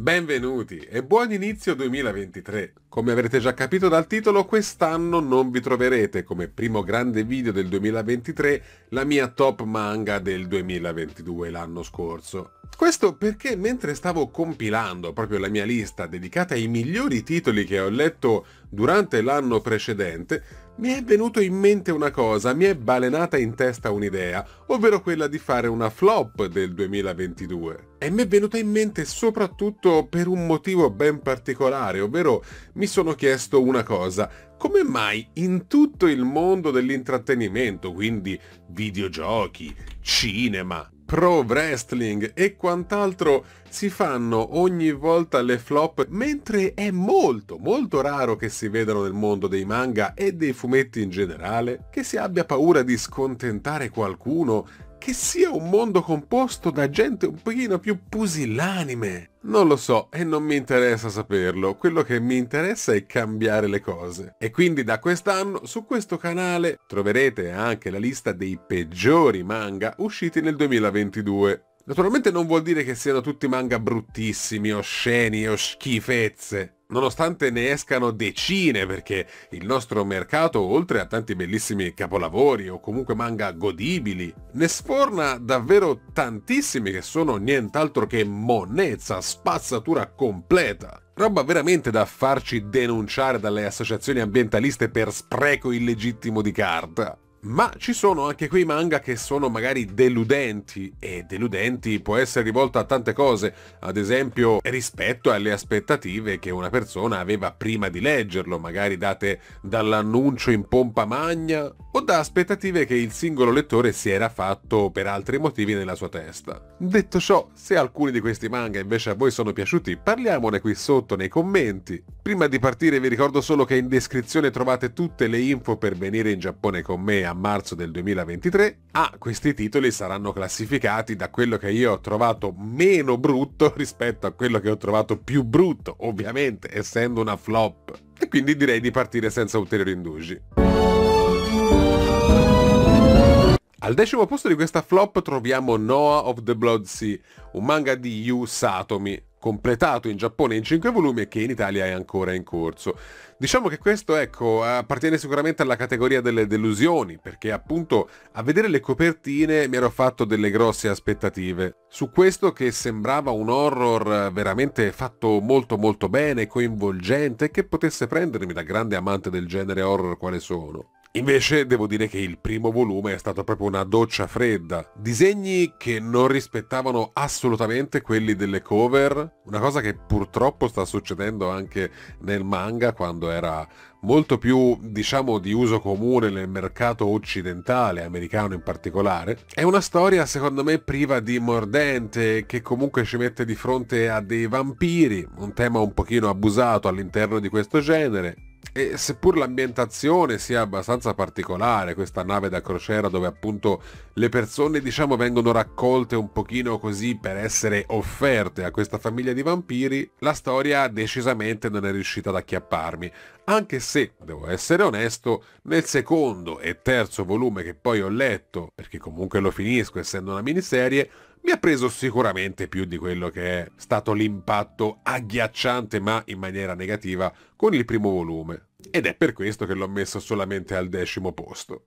Benvenuti e buon inizio 2023! Come avrete già capito dal titolo, quest'anno non vi troverete come primo grande video del 2023 la mia top manga del 2022 l'anno scorso. Questo perché mentre stavo compilando proprio la mia lista dedicata ai migliori titoli che ho letto durante l'anno precedente, mi è venuto in mente una cosa, mi è balenata in testa un'idea, ovvero quella di fare una flop del 2022. E mi è venuta in mente soprattutto per un motivo ben particolare, ovvero mi sono chiesto una cosa, come mai in tutto il mondo dell'intrattenimento, quindi videogiochi, cinema, pro wrestling e quant'altro si fanno ogni volta le flop, mentre è molto molto raro che si vedano nel mondo dei manga e dei fumetti in generale che si abbia paura di scontentare qualcuno che sia un mondo composto da gente un pochino più pusillanime. Non lo so e non mi interessa saperlo, quello che mi interessa è cambiare le cose. E quindi da quest'anno su questo canale troverete anche la lista dei peggiori manga usciti nel 2022. Naturalmente non vuol dire che siano tutti manga bruttissimi, osceni o schifezze nonostante ne escano decine perché il nostro mercato, oltre a tanti bellissimi capolavori o comunque manga godibili, ne sforna davvero tantissimi che sono nient'altro che monnezza, spazzatura completa. Roba veramente da farci denunciare dalle associazioni ambientaliste per spreco illegittimo di carta. Ma ci sono anche quei manga che sono magari deludenti e deludenti può essere rivolta a tante cose, ad esempio rispetto alle aspettative che una persona aveva prima di leggerlo, magari date dall'annuncio in pompa magna o da aspettative che il singolo lettore si era fatto per altri motivi nella sua testa. Detto ciò, se alcuni di questi manga invece a voi sono piaciuti, parliamone qui sotto nei commenti. Prima di partire vi ricordo solo che in descrizione trovate tutte le info per venire in Giappone con me a marzo del 2023, ah, questi titoli saranno classificati da quello che io ho trovato meno brutto rispetto a quello che ho trovato più brutto, ovviamente essendo una flop. E quindi direi di partire senza ulteriori indugi. Al decimo posto di questa flop troviamo Noah of the Blood Sea, un manga di Yu Satomi, completato in Giappone in 5 volumi e che in Italia è ancora in corso. Diciamo che questo ecco, appartiene sicuramente alla categoria delle delusioni, perché appunto a vedere le copertine mi ero fatto delle grosse aspettative. Su questo che sembrava un horror veramente fatto molto molto bene, coinvolgente, che potesse prendermi da grande amante del genere horror quale sono. Invece devo dire che il primo volume è stato proprio una doccia fredda. Disegni che non rispettavano assolutamente quelli delle cover, una cosa che purtroppo sta succedendo anche nel manga quando era molto più diciamo di uso comune nel mercato occidentale, americano in particolare. È una storia secondo me priva di mordente che comunque ci mette di fronte a dei vampiri, un tema un pochino abusato all'interno di questo genere, e seppur l'ambientazione sia abbastanza particolare, questa nave da crociera dove appunto le persone diciamo vengono raccolte un pochino così per essere offerte a questa famiglia di vampiri, la storia decisamente non è riuscita ad acchiapparmi, anche se, devo essere onesto, nel secondo e terzo volume che poi ho letto, perché comunque lo finisco essendo una miniserie, mi ha preso sicuramente più di quello che è stato l'impatto agghiacciante ma in maniera negativa con il primo volume ed è per questo che l'ho messo solamente al decimo posto.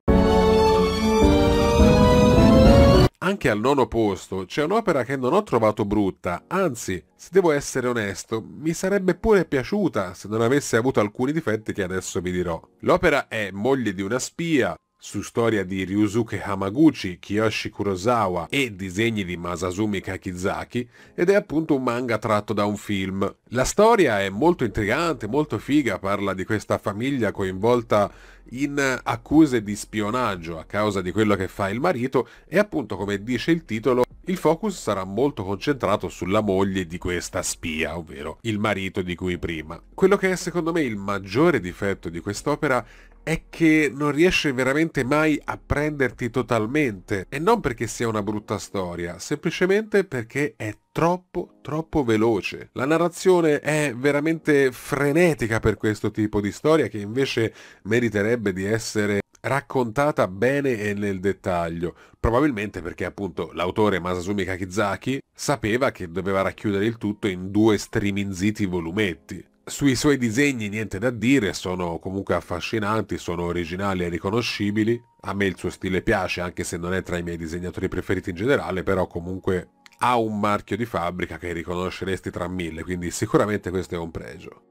Anche al nono posto c'è un'opera che non ho trovato brutta, anzi, se devo essere onesto, mi sarebbe pure piaciuta se non avesse avuto alcuni difetti che adesso vi dirò. L'opera è Moglie di una spia, su storia di Ryusuke Hamaguchi, Kiyoshi Kurosawa e disegni di Masasumi Kakizaki ed è appunto un manga tratto da un film. La storia è molto intrigante, molto figa, parla di questa famiglia coinvolta in accuse di spionaggio a causa di quello che fa il marito e appunto come dice il titolo il focus sarà molto concentrato sulla moglie di questa spia, ovvero il marito di cui prima. Quello che è secondo me il maggiore difetto di quest'opera è che non riesce veramente mai a prenderti totalmente. E non perché sia una brutta storia, semplicemente perché è troppo, troppo veloce. La narrazione è veramente frenetica per questo tipo di storia che invece meriterebbe di essere raccontata bene e nel dettaglio, probabilmente perché appunto l'autore Masasumi Kakizaki sapeva che doveva racchiudere il tutto in due striminziti volumetti. Sui suoi disegni niente da dire, sono comunque affascinanti, sono originali e riconoscibili. A me il suo stile piace, anche se non è tra i miei disegnatori preferiti in generale, però comunque ha un marchio di fabbrica che riconosceresti tra mille, quindi sicuramente questo è un pregio.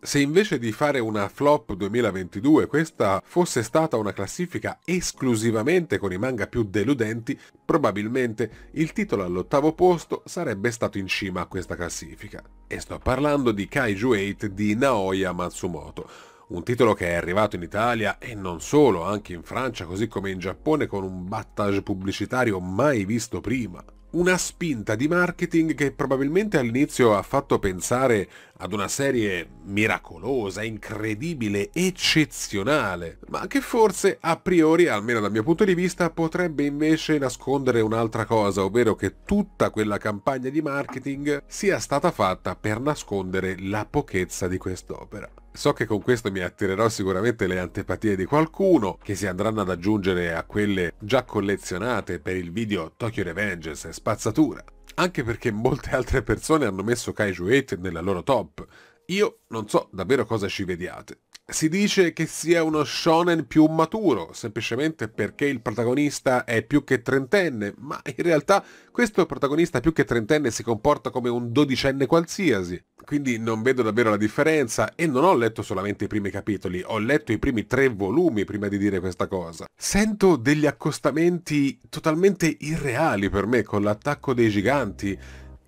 Se invece di fare una flop 2022 questa fosse stata una classifica esclusivamente con i manga più deludenti, probabilmente il titolo all'ottavo posto sarebbe stato in cima a questa classifica. E sto parlando di Kaiju 8 di Naoya Matsumoto, un titolo che è arrivato in Italia e non solo, anche in Francia così come in Giappone con un battage pubblicitario mai visto prima una spinta di marketing che probabilmente all'inizio ha fatto pensare ad una serie miracolosa, incredibile, eccezionale, ma che forse a priori, almeno dal mio punto di vista, potrebbe invece nascondere un'altra cosa, ovvero che tutta quella campagna di marketing sia stata fatta per nascondere la pochezza di quest'opera. So che con questo mi attirerò sicuramente le antipatie di qualcuno, che si andranno ad aggiungere a quelle già collezionate per il video Tokyo Revengers e Spazzatura anche perché molte altre persone hanno messo Kaiju 8 nella loro top. Io non so davvero cosa ci vediate. Si dice che sia uno shonen più maturo, semplicemente perché il protagonista è più che trentenne, ma in realtà questo protagonista più che trentenne si comporta come un dodicenne qualsiasi quindi non vedo davvero la differenza e non ho letto solamente i primi capitoli, ho letto i primi tre volumi prima di dire questa cosa. Sento degli accostamenti totalmente irreali per me con l'attacco dei giganti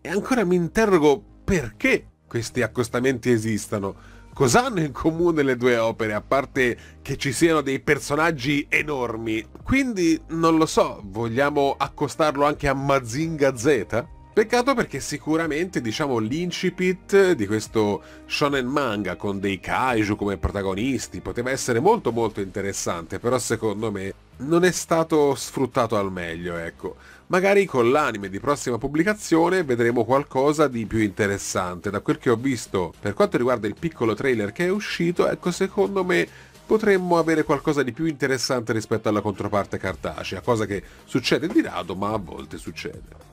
e ancora mi interrogo perché questi accostamenti esistano. Cos'hanno in comune le due opere, a parte che ci siano dei personaggi enormi? Quindi, non lo so, vogliamo accostarlo anche a Mazinga Z? Peccato perché sicuramente, diciamo, l'incipit di questo shonen manga con dei kaiju come protagonisti poteva essere molto molto interessante, però secondo me non è stato sfruttato al meglio, ecco. Magari con l'anime di prossima pubblicazione vedremo qualcosa di più interessante. Da quel che ho visto, per quanto riguarda il piccolo trailer che è uscito, ecco, secondo me potremmo avere qualcosa di più interessante rispetto alla controparte cartacea, cosa che succede di rado, ma a volte succede.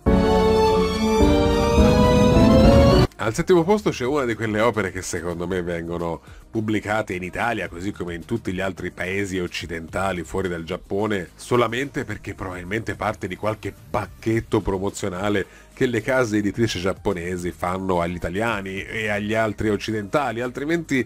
Al settimo posto c'è una di quelle opere che secondo me vengono pubblicate in Italia, così come in tutti gli altri paesi occidentali fuori dal Giappone, solamente perché probabilmente parte di qualche pacchetto promozionale che le case editrici giapponesi fanno agli italiani e agli altri occidentali, altrimenti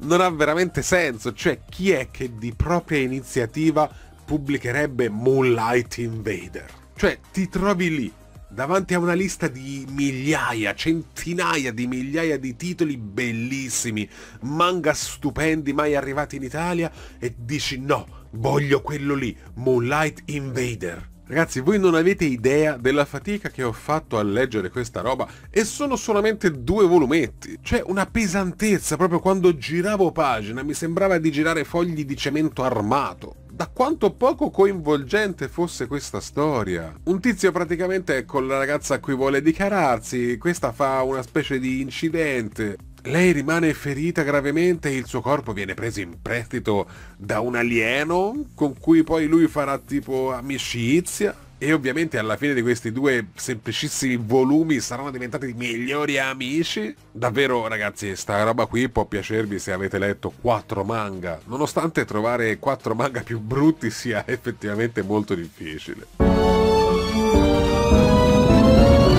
non ha veramente senso. Cioè, chi è che di propria iniziativa pubblicherebbe Moonlight Invader? Cioè, ti trovi lì davanti a una lista di migliaia, centinaia di migliaia di titoli bellissimi, manga stupendi mai arrivati in Italia e dici no, voglio quello lì, Moonlight Invader. Ragazzi, voi non avete idea della fatica che ho fatto a leggere questa roba e sono solamente due volumetti. C'è una pesantezza proprio quando giravo pagina, mi sembrava di girare fogli di cemento armato da quanto poco coinvolgente fosse questa storia. Un tizio praticamente è con la ragazza a cui vuole dichiararsi, questa fa una specie di incidente. Lei rimane ferita gravemente e il suo corpo viene preso in prestito da un alieno con cui poi lui farà tipo amicizia. E ovviamente alla fine di questi due semplicissimi volumi saranno diventati i migliori amici. Davvero ragazzi, sta roba qui può piacervi se avete letto 4 manga, nonostante trovare 4 manga più brutti sia effettivamente molto difficile.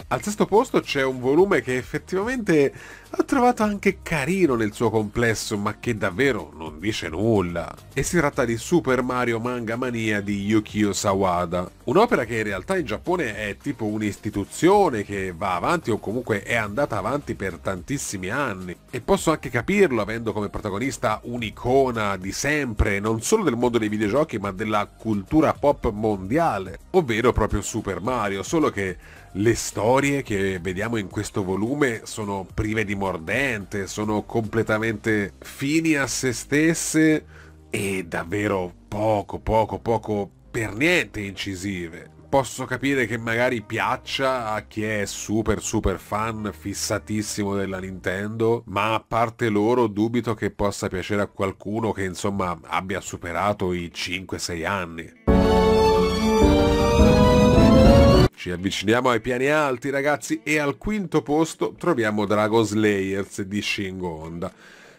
Al sesto posto c'è un volume che effettivamente ho trovato anche carino nel suo complesso, ma che davvero non dice nulla. E si tratta di Super Mario Manga Mania di Yukio Sawada. Un'opera che in realtà in Giappone è tipo un'istituzione che va avanti o comunque è andata avanti per tantissimi anni. E posso anche capirlo avendo come protagonista un'icona di sempre, non solo del mondo dei videogiochi ma della cultura pop mondiale, ovvero proprio Super Mario, solo che le storie che vediamo in questo volume sono prive di mordente, sono completamente fini a se stesse e davvero poco, poco, poco per niente incisive. Posso capire che magari piaccia a chi è super super fan fissatissimo della Nintendo, ma a parte loro dubito che possa piacere a qualcuno che insomma abbia superato i 5-6 anni. Ci avviciniamo ai piani alti ragazzi e al quinto posto troviamo Dragon Slayers di Shingo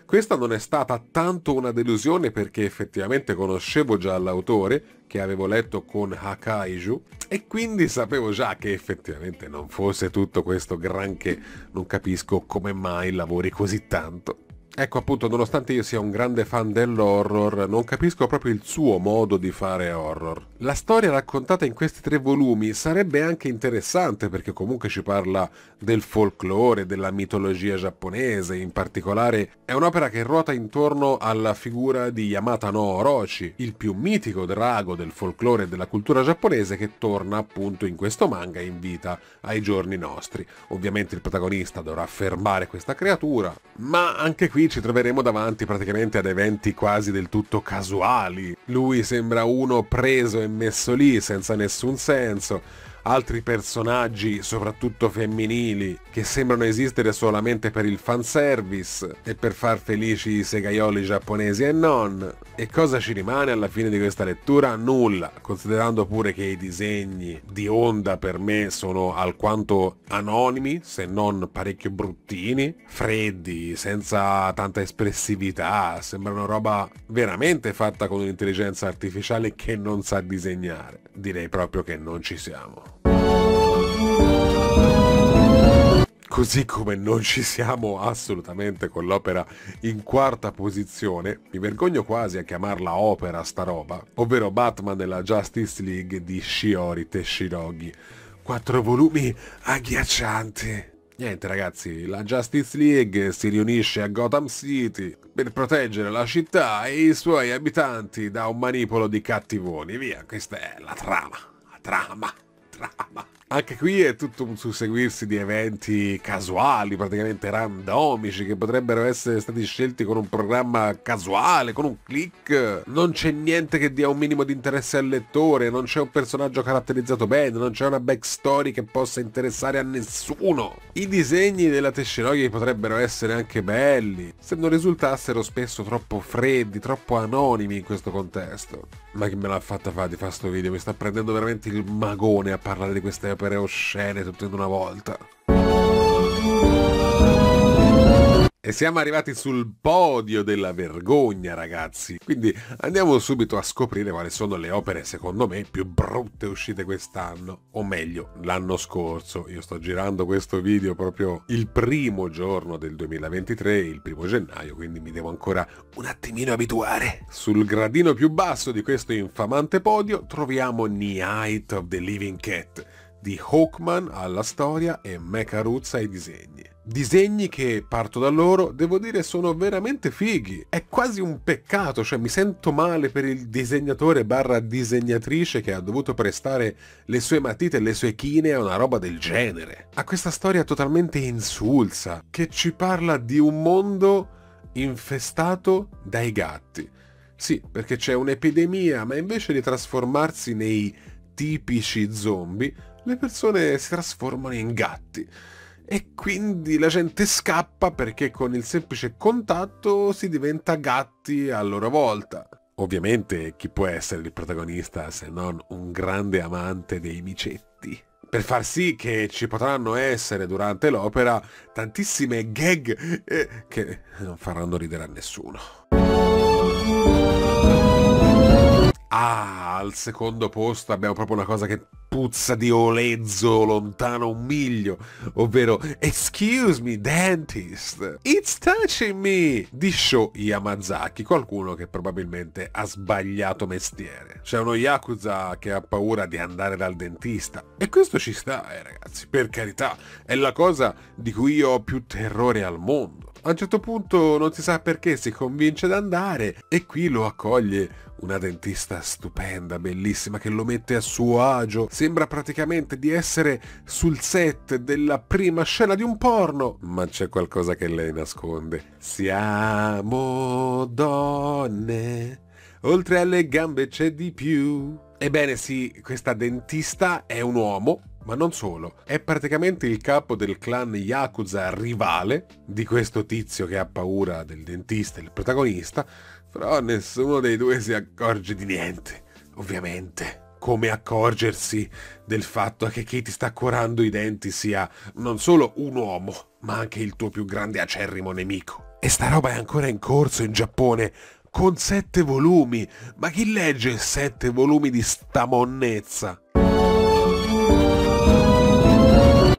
Questa non è stata tanto una delusione perché effettivamente conoscevo già l'autore che avevo letto con Hakaiju e quindi sapevo già che effettivamente non fosse tutto questo granché, non capisco come mai lavori così tanto Ecco appunto, nonostante io sia un grande fan dell'horror, non capisco proprio il suo modo di fare horror. La storia raccontata in questi tre volumi sarebbe anche interessante perché comunque ci parla del folklore, della mitologia giapponese, in particolare è un'opera che ruota intorno alla figura di Yamata no Orochi, il più mitico drago del folklore e della cultura giapponese che torna appunto in questo manga in vita ai giorni nostri. Ovviamente il protagonista dovrà fermare questa creatura, ma anche qui ci troveremo davanti praticamente ad eventi quasi del tutto casuali. Lui sembra uno preso e messo lì senza nessun senso altri personaggi, soprattutto femminili, che sembrano esistere solamente per il fanservice e per far felici i segaioli giapponesi e non. E cosa ci rimane alla fine di questa lettura? Nulla, considerando pure che i disegni di Honda per me sono alquanto anonimi, se non parecchio bruttini, freddi, senza tanta espressività, sembra una roba veramente fatta con un'intelligenza artificiale che non sa disegnare. Direi proprio che non ci siamo. Così come non ci siamo assolutamente con l'opera in quarta posizione, mi vergogno quasi a chiamarla opera sta roba, ovvero Batman della Justice League di Shiori Teshirogi. Quattro volumi agghiaccianti. Niente ragazzi, la Justice League si riunisce a Gotham City per proteggere la città e i suoi abitanti da un manipolo di cattivoni. Via, questa è la trama, la trama. trama. Anche qui è tutto un susseguirsi di eventi casuali, praticamente randomici, che potrebbero essere stati scelti con un programma casuale, con un click. Non c'è niente che dia un minimo di interesse al lettore, non c'è un personaggio caratterizzato bene, non c'è una backstory che possa interessare a nessuno. I disegni della Tescerogi potrebbero essere anche belli, se non risultassero spesso troppo freddi, troppo anonimi in questo contesto. Ma che me l'ha fatta fare di fa sto video, mi sta prendendo veramente il magone a parlare di queste opere oscene tutte in una volta. E siamo arrivati sul podio della vergogna, ragazzi. Quindi andiamo subito a scoprire quali sono le opere, secondo me, più brutte uscite quest'anno. O meglio, l'anno scorso. Io sto girando questo video proprio il primo giorno del 2023, il primo gennaio, quindi mi devo ancora un attimino abituare. Sul gradino più basso di questo infamante podio troviamo Night of the Living Cat di Hawkman alla storia e Mecha Ruzza ai disegni. Disegni che, parto da loro, devo dire sono veramente fighi. È quasi un peccato, cioè mi sento male per il disegnatore barra disegnatrice che ha dovuto prestare le sue matite e le sue chine a una roba del genere. A questa storia totalmente insulsa, che ci parla di un mondo infestato dai gatti. Sì, perché c'è un'epidemia, ma invece di trasformarsi nei tipici zombie, le persone si trasformano in gatti e quindi la gente scappa perché con il semplice contatto si diventa gatti a loro volta. Ovviamente chi può essere il protagonista se non un grande amante dei micetti? Per far sì che ci potranno essere durante l'opera tantissime gag eh, che non faranno ridere a nessuno. Ah, al secondo posto abbiamo proprio una cosa che puzza di olezzo lontano un miglio, ovvero Excuse me dentist, it's touching me di Sho Yamazaki, qualcuno che probabilmente ha sbagliato mestiere. C'è uno Yakuza che ha paura di andare dal dentista e questo ci sta eh ragazzi, per carità, è la cosa di cui io ho più terrore al mondo. A un certo punto non si sa perché si convince ad andare e qui lo accoglie una dentista stupenda, bellissima, che lo mette a suo agio. Sembra praticamente di essere sul set della prima scena di un porno. Ma c'è qualcosa che lei nasconde. Siamo donne. Oltre alle gambe c'è di più. Ebbene sì, questa dentista è un uomo ma non solo, è praticamente il capo del clan Yakuza rivale di questo tizio che ha paura del dentista, il protagonista, però nessuno dei due si accorge di niente, ovviamente come accorgersi del fatto che chi ti sta curando i denti sia non solo un uomo, ma anche il tuo più grande acerrimo nemico. E sta roba è ancora in corso in Giappone, con sette volumi. Ma chi legge sette volumi di sta monnezza?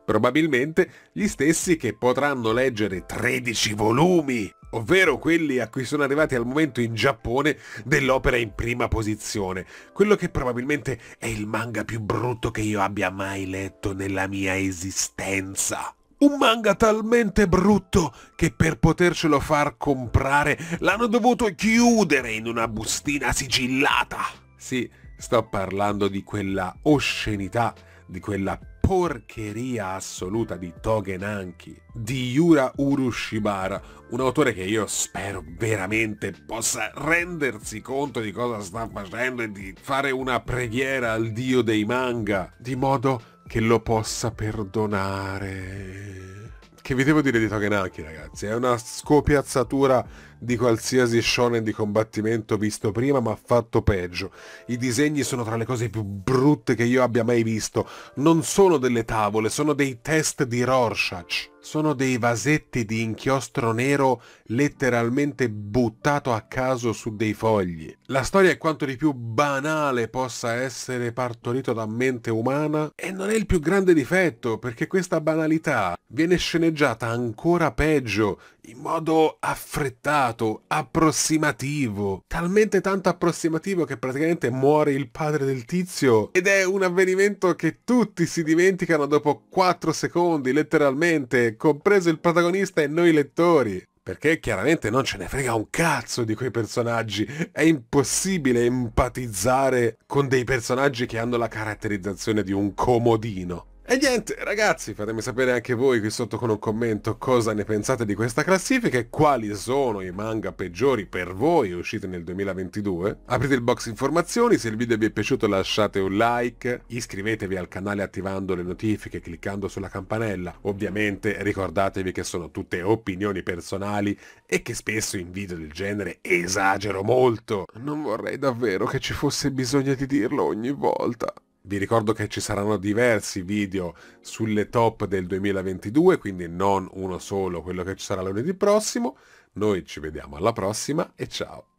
Probabilmente gli stessi che potranno leggere 13 volumi, ovvero quelli a cui sono arrivati al momento in Giappone dell'opera in prima posizione, quello che probabilmente è il manga più brutto che io abbia mai letto nella mia esistenza. Un manga talmente brutto che per potercelo far comprare l'hanno dovuto chiudere in una bustina sigillata. Sì, sto parlando di quella oscenità, di quella porcheria assoluta di Togenanki di Yura Urushibara, un autore che io spero veramente possa rendersi conto di cosa sta facendo e di fare una preghiera al dio dei manga, di modo che lo possa perdonare. Che vi devo dire di Togenanki, ragazzi? È una scopiazzatura di qualsiasi shonen di combattimento visto prima, ma fatto peggio. I disegni sono tra le cose più brutte che io abbia mai visto. Non sono delle tavole, sono dei test di Rorschach. Sono dei vasetti di inchiostro nero letteralmente buttato a caso su dei fogli. La storia è quanto di più banale possa essere partorito da mente umana e non è il più grande difetto perché questa banalità viene sceneggiata ancora peggio, in modo affrettato calcolato, approssimativo, talmente tanto approssimativo che praticamente muore il padre del tizio ed è un avvenimento che tutti si dimenticano dopo 4 secondi, letteralmente, compreso il protagonista e noi lettori perché chiaramente non ce ne frega un cazzo di quei personaggi. È impossibile empatizzare con dei personaggi che hanno la caratterizzazione di un comodino. E niente, ragazzi, fatemi sapere anche voi qui sotto con un commento cosa ne pensate di questa classifica e quali sono i manga peggiori per voi usciti nel 2022. Aprite il box informazioni, se il video vi è piaciuto lasciate un like, iscrivetevi al canale attivando le notifiche cliccando sulla campanella. Ovviamente ricordatevi che sono tutte opinioni personali e che spesso in video del genere esagero molto. Non vorrei davvero che ci fosse bisogno di dirlo ogni volta. Vi ricordo che ci saranno diversi video sulle top del 2022, quindi non uno solo, quello che ci sarà lunedì prossimo. Noi ci vediamo alla prossima e ciao!